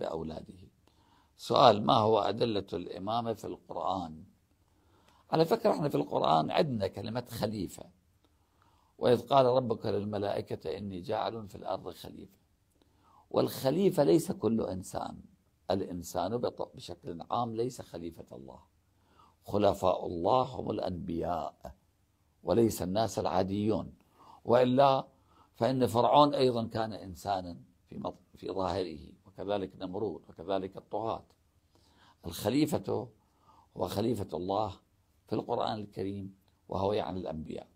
بأولاده سؤال ما هو أدلة الإمامة في القرآن على فكرة احنا في القرآن عندنا كلمة خليفة وإذ قال ربك للملائكة إني جاعل في الأرض خليفة والخليفة ليس كل إنسان الإنسان بشكل عام ليس خليفة الله خلفاء الله هم الأنبياء وليس الناس العاديون وإلا فإن فرعون أيضا كان إنسانا في, في ظاهره وكذلك نمرود وكذلك الطغاة الخليفة هو خليفة الله في القرآن الكريم وهو يعني الأنبياء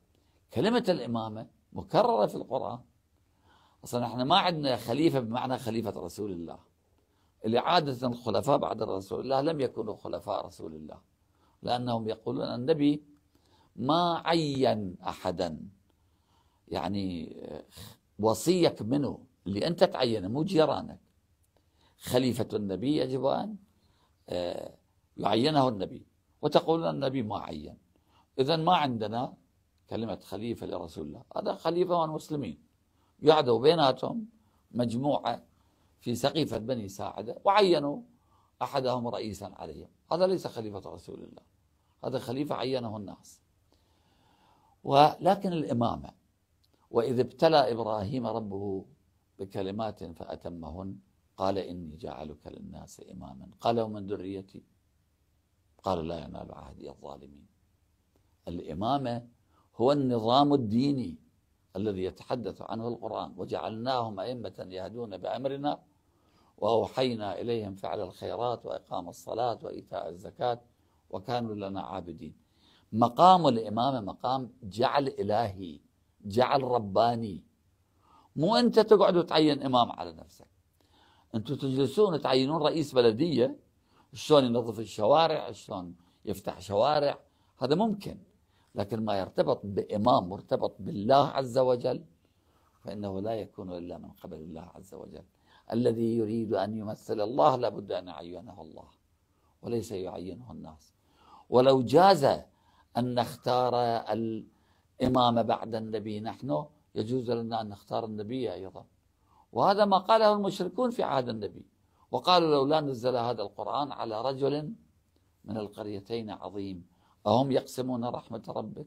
كلمة الإمامة مكررة في القرآن أصلا احنا ما عندنا خليفة بمعنى خليفة رسول الله اللي عادة الخلفاء بعد رسول الله لم يكونوا خلفاء رسول الله لأنهم يقولون النبي ما عين أحدا يعني آه، وصيك منه اللي أنت تعينه مو جيرانك خليفة النبي يجب أن يعينه آه، النبي وتقولون النبي ما عين إذا ما عندنا كلمة خليفة لرسول الله هذا خليفة والمسلمين قعدوا بيناتهم مجموعة في سقيفة بني ساعدة وعينوا أحدهم رئيسا عليهم هذا ليس خليفة رسول الله هذا خليفة عينه الناس ولكن الإمامة وإذ ابتلى إبراهيم ربه بكلمات فأتمهن قال إني جعلك للناس إماما قال ومن ذريتي قال لا ينال عهدي الظالمين الإمامة هو النظام الديني الذي يتحدث عنه القرآن وجعلناهم أئمة يهدون بأمرنا وأوحينا إليهم فعل الخيرات وإقام الصلاة وإيتاء الزكاة وكانوا لنا عابدين مقام الإمامة مقام جعل إلهي جعل رباني مو أنت تقعد وتعين إمام على نفسك انتم تجلسون تعينون رئيس بلديه شلون ينظف الشوارع شلون يفتح شوارع هذا ممكن لكن ما يرتبط بامام مرتبط بالله عز وجل فانه لا يكون الا من قبل الله عز وجل الذي يريد ان يمثل الله لابد ان يعينه الله وليس يعينه الناس ولو جاز ان نختار الامام بعد النبي نحن يجوز لنا ان نختار النبي ايضا وهذا ما قاله المشركون في عهد النبي وقالوا لولا نزل هذا القرآن على رجل من القريتين عظيم أهم يقسمون رحمة ربك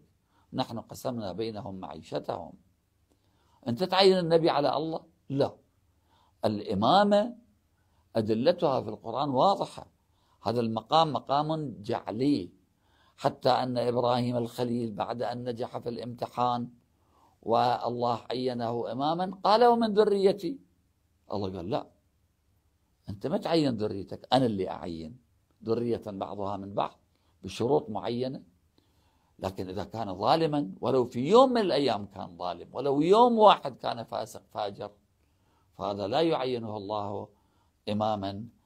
نحن قسمنا بينهم معيشتهم أنت تعين النبي على الله لا الإمامة أدلتها في القرآن واضحة هذا المقام مقام جعلي حتى أن إبراهيم الخليل بعد أن نجح في الامتحان والله عينه إماما قال ومن ذريتي الله قال لا أنت ما تعين ذريتك أنا اللي أعين ذرية بعضها من بعض بشروط معينة لكن إذا كان ظالما ولو في يوم من الأيام كان ظالم ولو يوم واحد كان فاسق فاجر فهذا لا يعينه الله إماما